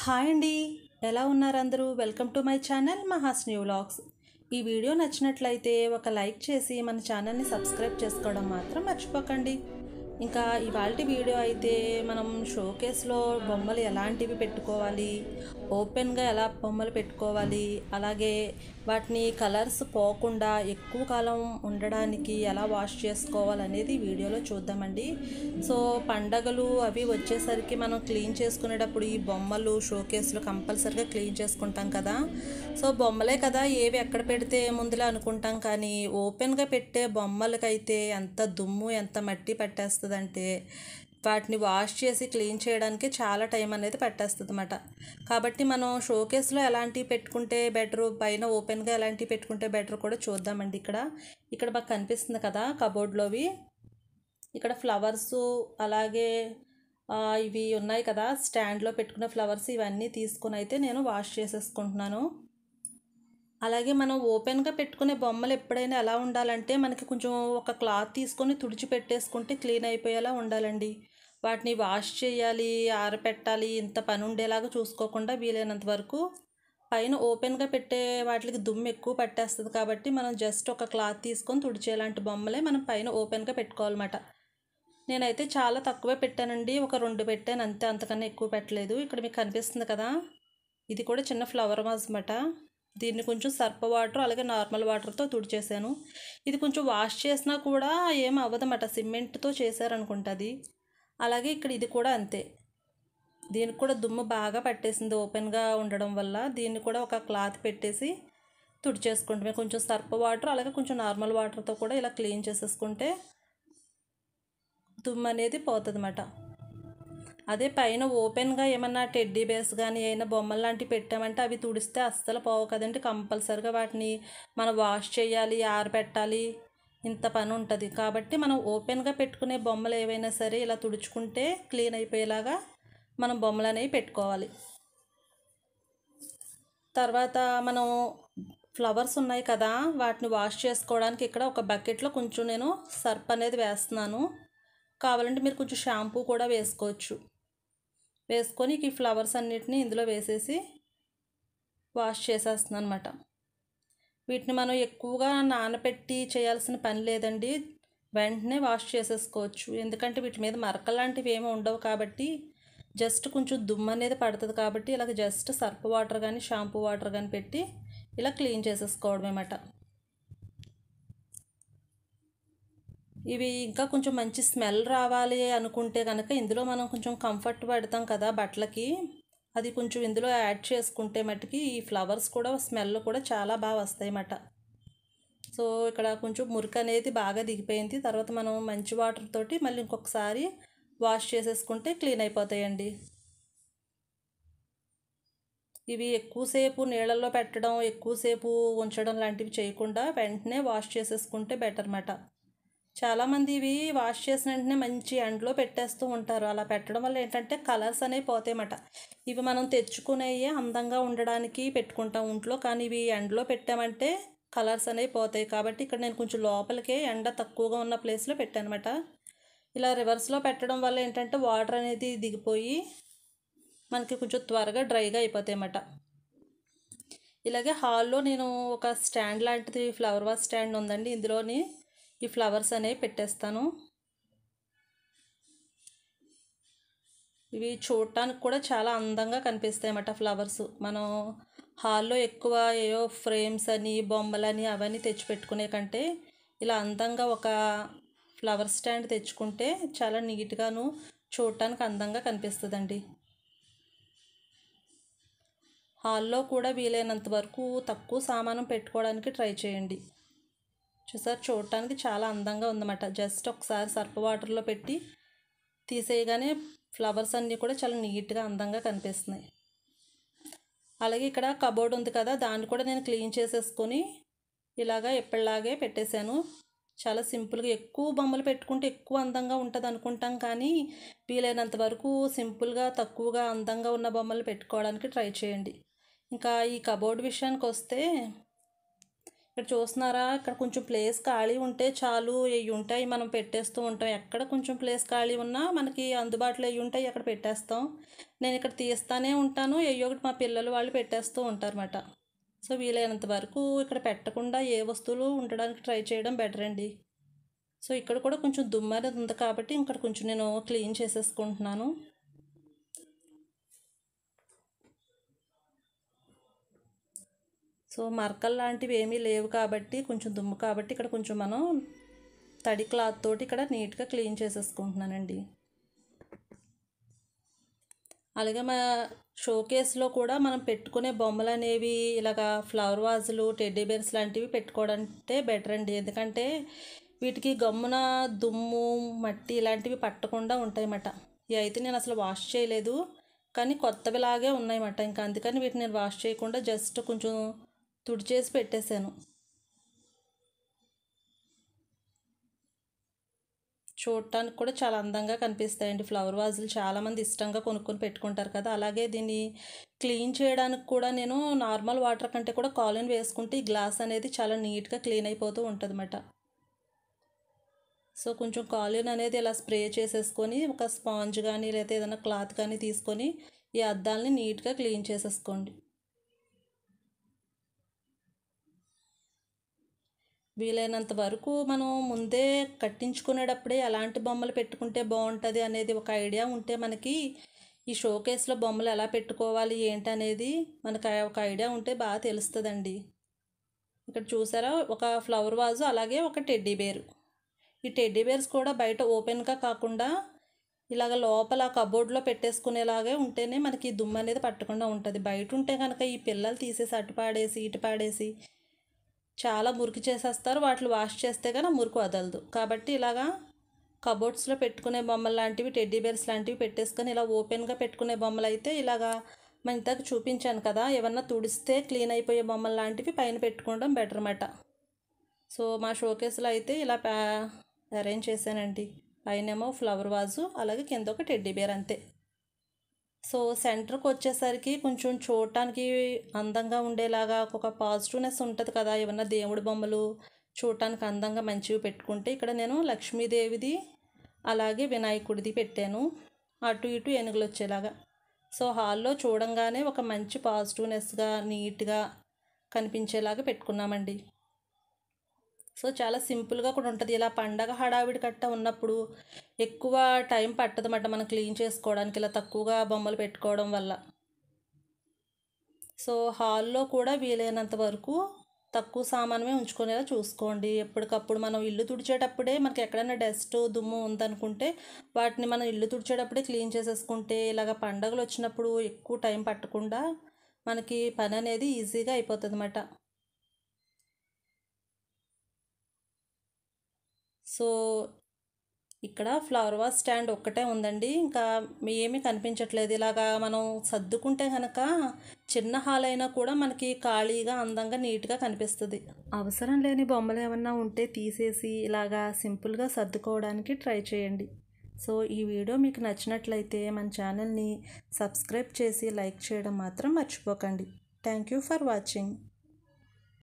hi అండి ఎలా ఉన్నారు అందరూ welcome to my channel new vlogs ఈ వీడియో నచ్చినట్లయితే ఒక లైక్ చేసి మన ఛానల్ని సబ్స్క్రైబ్ చేసుకోవడం మాత్రం మర్చిపోకండి ఇంకా ఇవాళ వీడియో అయితే మనం షోకేస్లో బొమ్మలు ఎలాంటివి పెట్టుకోవాలి ఓపెన్గా ఎలా బొమ్మలు పెట్టుకోవాలి అలాగే వాటిని కలర్స్ పోకుండా ఎక్కువ కాలం ఉండడానికి ఎలా వాష్ చేసుకోవాలి అనేది వీడియోలో చూద్దామండి సో పండగలు అవి వచ్చేసరికి మనం క్లీన్ చేసుకునేటప్పుడు ఈ బొమ్మలు షోకేస్లు కంపల్సరిగా క్లీన్ చేసుకుంటాం కదా సో బొమ్మలే కదా ఏవి ఎక్కడ పెడితే ముందులే అనుకుంటాం కానీ ఓపెన్గా పెట్టే బొమ్మలకైతే ఎంత దుమ్ము ఎంత మట్టి పట్టేస్తుందంటే వాటిని వాష్ చేసి క్లీన్ చేయడానికి చాలా టైం అనేది పెట్టేస్తుంది అనమాట కాబట్టి మనం షోకేస్లో ఎలాంటివి పెట్టుకుంటే బెటర్ పైన ఓపెన్గా ఎలాంటివి పెట్టుకుంటే బెటర్ కూడా చూద్దామండి ఇక్కడ ఇక్కడ మాకు కనిపిస్తుంది కదా కబోర్డ్లోవి ఇక్కడ ఫ్లవర్స్ అలాగే ఇవి ఉన్నాయి కదా స్టాండ్లో పెట్టుకున్న ఫ్లవర్స్ ఇవన్నీ తీసుకుని అయితే నేను వాష్ చేసేసుకుంటున్నాను అలాగే మనం ఓపెన్గా పెట్టుకునే బొమ్మలు ఎప్పుడైనా ఎలా ఉండాలంటే మనకి కొంచెం ఒక క్లాత్ తీసుకొని తుడిచి పెట్టేసుకుంటే క్లీన్ అయిపోయేలా ఉండాలండి వాటిని వాష్ చేయాలి ఆరపెట్టాలి ఇంత పని ఉండేలాగా చూసుకోకుండా వీలైనంత వరకు పైన ఓపెన్గా పెట్టే వాటికి దుమ్ము ఎక్కువ పట్టేస్తుంది కాబట్టి మనం జస్ట్ ఒక క్లాత్ తీసుకొని తుడిచేలాంటి బొమ్మలే మనం పైన ఓపెన్గా పెట్టుకోవాలన్నమాట నేనైతే చాలా తక్కువే పెట్టానండి ఒక రెండు పెట్టాను అంతే అంతకన్నా ఎక్కువ పెట్టలేదు ఇక్కడ మీకు కనిపిస్తుంది కదా ఇది కూడా చిన్న ఫ్లవర్ మాజ్ అన్నమాట దీన్ని కొంచెం సర్ప వాటర్ అలాగే నార్మల్ వాటర్తో తుడిచేసాను ఇది కొంచెం వాష్ చేసినా కూడా ఏం అవ్వదన్నమాట సిమెంట్తో చేశారనుకుంటుంది అలాగే ఇక్కడ ఇది కూడా అంతే దీనికి కూడా దుమ్ము బాగా పట్టేసింది ఓపెన్గా ఉండడం వల్ల దీన్ని కూడా ఒక క్లాత్ పెట్టేసి తుడిచేసుకుంటే కొంచెం సర్ప వాటర్ అలాగే కొంచెం నార్మల్ వాటర్తో కూడా ఇలా క్లీన్ చేసేసుకుంటే దుమ్ము అనేది పోతుంది అన్నమాట అదే పైన ఓపెన్గా ఏమన్నా టెడ్డీ బేస్ కానీ అయినా బొమ్మలు లాంటివి పెట్టామంటే అవి తుడిస్తే అస్సలు పోవు కదండి కంపల్సరిగా వాటిని మనం వాష్ చేయాలి ఆరబెట్టాలి ఇంత పని ఉంటుంది కాబట్టి మనం ఓపెన్గా పెట్టుకునే బొమ్మలు ఏవైనా సరే ఇలా తుడుచుకుంటే క్లీన్ అయిపోయేలాగా మనం బొమ్మలు అనేవి పెట్టుకోవాలి తర్వాత మనం ఫ్లవర్స్ ఉన్నాయి కదా వాటిని వాష్ చేసుకోవడానికి ఇక్కడ ఒక బకెట్లో కొంచెం నేను సర్ప్ అనేది వేస్తున్నాను కావాలంటే మీరు కొంచెం షాంపూ కూడా వేసుకోవచ్చు వేసుకొని ఈ ఫ్లవర్స్ అన్నిటిని ఇందులో వేసేసి వాష్ చేసేస్తున్నాను అనమాట వీటిని మనం ఎక్కువగా నానబెట్టి చేయాల్సిన పని లేదండి వెంటనే వాష్ చేసేసుకోవచ్చు ఎందుకంటే వీటి మీద మరక లాంటివి ఏమి ఉండవు కాబట్టి జస్ట్ కొంచెం దుమ్ము అనేది పడుతుంది కాబట్టి ఇలా జస్ట్ సర్ఫ్ వాటర్ కానీ షాంపూ వాటర్ కానీ పెట్టి ఇలా క్లీన్ చేసేసుకోవడం అనమాట ఇవి ఇంకా కొంచెం మంచి స్మెల్ రావాలి అనుకుంటే కనుక ఇందులో మనం కొంచెం కంఫర్ట్ పెడతాం కదా బట్టలకి అది కొంచెం ఇందులో యాడ్ చేసుకుంటే మట్టుకి ఈ ఫ్లవర్స్ కూడా స్మెల్ కూడా చాలా బాగా వస్తాయి అన్నమాట సో ఇక్కడ కొంచెం మురికి అనేది బాగా దిగిపోయింది తర్వాత మనం మంచి వాటర్ తోటి మళ్ళీ ఇంకొకసారి వాష్ చేసేసుకుంటే క్లీన్ అయిపోతాయండి ఇవి ఎక్కువసేపు నీళ్ళల్లో పెట్టడం ఎక్కువసేపు ఉంచడం లాంటివి చేయకుండా వెంటనే వాష్ చేసేసుకుంటే బెటర్ అన్నమాట చాలామంది ఇవి వాష్ చేసిన వెంటనే మంచి ఎండలో పెట్టేస్తూ ఉంటారు అలా పెట్టడం వల్ల ఏంటంటే కలర్స్ అనేవి పోతాయన్నమాట ఇవి మనం తెచ్చుకునేవి అందంగా ఉండడానికి పెట్టుకుంటాం ఇంట్లో కానీ ఇవి ఎండలో పెట్టామంటే కలర్స్ అనేవి పోతాయి కాబట్టి ఇక్కడ నేను కొంచెం లోపలికే ఎండ తక్కువగా ఉన్న ప్లేస్లో అనమాట ఇలా రివర్స్లో పెట్టడం వల్ల ఏంటంటే వాటర్ అనేది దిగిపోయి మనకి కొంచెం త్వరగా డ్రైగా అయిపోతాయి అన్నమాట ఇలాగే హాల్లో నేను ఒక స్టాండ్ లాంటిది ఫ్లవర్ వాస్ స్టాండ్ ఉందండి ఇందులోని ఈ ఫ్లవర్స్ అనేవి పెట్టేస్తాను ఇవి చూడటానికి కూడా చాలా అందంగా కనిపిస్తాయి అన్నమాట ఫ్లవర్స్ మనం హాల్లో ఎక్కువ ఏవో ఫ్రేమ్స్ అని బొమ్మలని అవన్నీ తెచ్చిపెట్టుకునే కంటే ఇలా అందంగా ఒక ఫ్లవర్ స్టాండ్ తెచ్చుకుంటే చాలా నీట్గాను చూడటానికి అందంగా కనిపిస్తుందండి హాల్లో కూడా వీలైనంత వరకు తక్కువ సామానం పెట్టుకోవడానికి ట్రై చేయండి చూసారు చూడటానికి చాలా అందంగా ఉందన్నమాట జస్ట్ ఒకసారి సర్ఫ్ వాటర్లో పెట్టి తీసేయగానే ఫ్లవర్స్ అన్నీ కూడా చాలా నీట్గా అందంగా కనిపిస్తున్నాయి అలాగే ఇక్కడ కబోర్డ్ ఉంది కదా దాన్ని కూడా నేను క్లీన్ చేసేసుకొని ఇలాగా ఎప్పటిలాగే పెట్టేశాను చాలా సింపుల్గా ఎక్కువ బొమ్మలు పెట్టుకుంటే ఎక్కువ అందంగా ఉంటుంది అనుకుంటాం కానీ వీలైనంత వరకు సింపుల్గా తక్కువగా అందంగా ఉన్న బొమ్మలు పెట్టుకోవడానికి ట్రై చేయండి ఇంకా ఈ కబోర్డ్ విషయానికి వస్తే ఇక్కడ చూస్తున్నారా ఇక్కడ కొంచెం ప్లేస్ ఖాళీ ఉంటే చాలు ఇవి ఉంటాయి మనం పెట్టేస్తూ ఉంటాం ఎక్కడ కొంచెం ప్లేస్ ఖాళీ ఉన్నా మనకి అందుబాటులో ఇవి ఉంటాయి అక్కడ పెట్టేస్తాం నేను ఇక్కడ తీస్తానే ఉంటాను ఏయో ఒకటి మా పిల్లలు వాళ్ళు పెట్టేస్తూ ఉంటారన్నమాట సో వీలైనంత వరకు ఇక్కడ పెట్టకుండా ఏ వస్తువులు ఉండడానికి ట్రై చేయడం బెటర్ అండి సో ఇక్కడ కూడా కొంచెం దుమ్మనేది అనేది ఉంది కాబట్టి ఇక్కడ కొంచెం నేను క్లీన్ చేసేసుకుంటున్నాను సో మరకలు లాంటివి ఏమీ లేవు కాబట్టి కొంచెం దుమ్ము కాబట్టి ఇక్కడ కొంచెం మనం తడి క్లాత్ తోటి ఇక్కడ నీట్గా క్లీన్ చేసేసుకుంటున్నానండి అలాగే మా షోకేస్లో కూడా మనం పెట్టుకునే బొమ్మలు అనేవి ఇలాగ ఫ్లవర్ వాజులు టెడ్డీ బేర్స్ లాంటివి పెట్టుకోవడంటే బెటర్ అండి ఎందుకంటే వీటికి గమ్మున దుమ్ము మట్టి ఇలాంటివి పట్టకుండా ఉంటాయన్నమాట ఇవి అయితే నేను అసలు వాష్ చేయలేదు కానీ కొత్తవిలాగే ఉన్నాయి ఉన్నాయన్నమాట ఇంకా అందుకని వీటిని నేను వాష్ చేయకుండా జస్ట్ కొంచెం తుడిచేసి పెట్టేశాను చూడటానికి కూడా చాలా అందంగా కనిపిస్తాయండి ఫ్లవర్ వాజులు చాలామంది ఇష్టంగా కొనుక్కొని పెట్టుకుంటారు కదా అలాగే దీన్ని క్లీన్ చేయడానికి కూడా నేను నార్మల్ వాటర్ కంటే కూడా కాలిన్ వేసుకుంటే ఈ గ్లాస్ అనేది చాలా నీట్గా క్లీన్ అయిపోతూ ఉంటుంది సో కొంచెం కాలిన్ అనేది ఇలా స్ప్రే చేసేసుకొని ఒక స్పాంజ్ కానీ లేకపోతే ఏదైనా క్లాత్ కానీ తీసుకొని ఈ అద్దాలని నీట్గా క్లీన్ చేసేసుకోండి వీలైనంత వరకు మనం ముందే కట్టించుకునేటప్పుడే ఎలాంటి బొమ్మలు పెట్టుకుంటే బాగుంటుంది అనేది ఒక ఐడియా ఉంటే మనకి ఈ షోకేస్లో బొమ్మలు ఎలా పెట్టుకోవాలి ఏంటి అనేది మనకు ఒక ఐడియా ఉంటే బాగా తెలుస్తుందండి ఇక్కడ చూసారా ఒక ఫ్లవర్ వాజు అలాగే ఒక టెడ్డీ బేరు ఈ టెడ్డీ బేర్స్ కూడా బయట ఓపెన్గా కాకుండా ఇలాగ లోపల కబోర్డ్లో పెట్టేసుకునేలాగే ఉంటేనే మనకి దుమ్ము అనేది పట్టకుండా ఉంటుంది బయట ఉంటే కనుక ఈ పిల్లలు తీసేసి అటు పాడేసి ఇటు పాడేసి చాలా మురికి చేసేస్తారు వాటిని వాష్ చేస్తే కానీ మురికి వదలదు కాబట్టి ఇలాగా కబోర్డ్స్లో పెట్టుకునే బొమ్మలు లాంటివి టెడ్డీ బేర్స్ లాంటివి పెట్టేసుకొని ఇలా ఓపెన్గా పెట్టుకునే బొమ్మలు అయితే ఇలాగా మన ఇంతకు చూపించాను కదా ఏమన్నా తుడిస్తే క్లీన్ అయిపోయే బొమ్మలు లాంటివి పైన పెట్టుకోవడం బెటర్ అన్నమాట సో మా షోకేస్లో అయితే ఇలా అరేంజ్ చేశానండి పైనేమో ఫ్లవర్ వాజు అలాగే కింద ఒక టెడ్డీ బేర్ అంతే సో సెంటర్కి వచ్చేసరికి కొంచెం చూడటానికి అందంగా ఉండేలాగా ఒక పాజిటివ్నెస్ ఉంటుంది కదా ఏమన్నా దేవుడి బొమ్మలు చూడటానికి అందంగా మంచివి పెట్టుకుంటే ఇక్కడ నేను లక్ష్మీదేవిది అలాగే వినాయకుడిది పెట్టాను అటు ఇటు ఏనుగులు వచ్చేలాగా సో హాల్లో చూడంగానే ఒక మంచి పాజిటివ్నెస్గా నీట్గా కనిపించేలాగా పెట్టుకున్నామండి సో చాలా సింపుల్గా కూడా ఉంటుంది ఇలా పండగ హడావిడి కట్ట ఉన్నప్పుడు ఎక్కువ టైం పట్టదన్నమాట మనం క్లీన్ చేసుకోవడానికి ఇలా తక్కువగా బొమ్మలు పెట్టుకోవడం వల్ల సో హాల్లో కూడా వీలైనంత వరకు తక్కువ సామానమే ఉంచుకునేలా చూసుకోండి ఎప్పటికప్పుడు మనం ఇల్లు తుడిచేటప్పుడే మనకి ఎక్కడైనా డస్ట్ దుమ్ము ఉందనుకుంటే వాటిని మనం ఇల్లు తుడిచేటప్పుడే క్లీన్ చేసేసుకుంటే ఇలాగ పండగలు వచ్చినప్పుడు ఎక్కువ టైం పట్టకుండా మనకి పని అనేది ఈజీగా అయిపోతుంది అన్నమాట సో ఇక్కడ ఫ్లవర్ వాష్ స్టాండ్ ఒక్కటే ఉందండి ఇంకా ఏమీ కనిపించట్లేదు ఇలాగా మనం సర్దుకుంటే కనుక చిన్న హాల్ అయినా కూడా మనకి ఖాళీగా అందంగా నీట్గా కనిపిస్తుంది అవసరం లేని బొమ్మలు ఏమన్నా ఉంటే తీసేసి ఇలాగా సింపుల్గా సర్దుకోవడానికి ట్రై చేయండి సో ఈ వీడియో మీకు నచ్చినట్లయితే మన ఛానల్ని సబ్స్క్రైబ్ చేసి లైక్ చేయడం మాత్రం మర్చిపోకండి థ్యాంక్ యూ ఫర్ వాచింగ్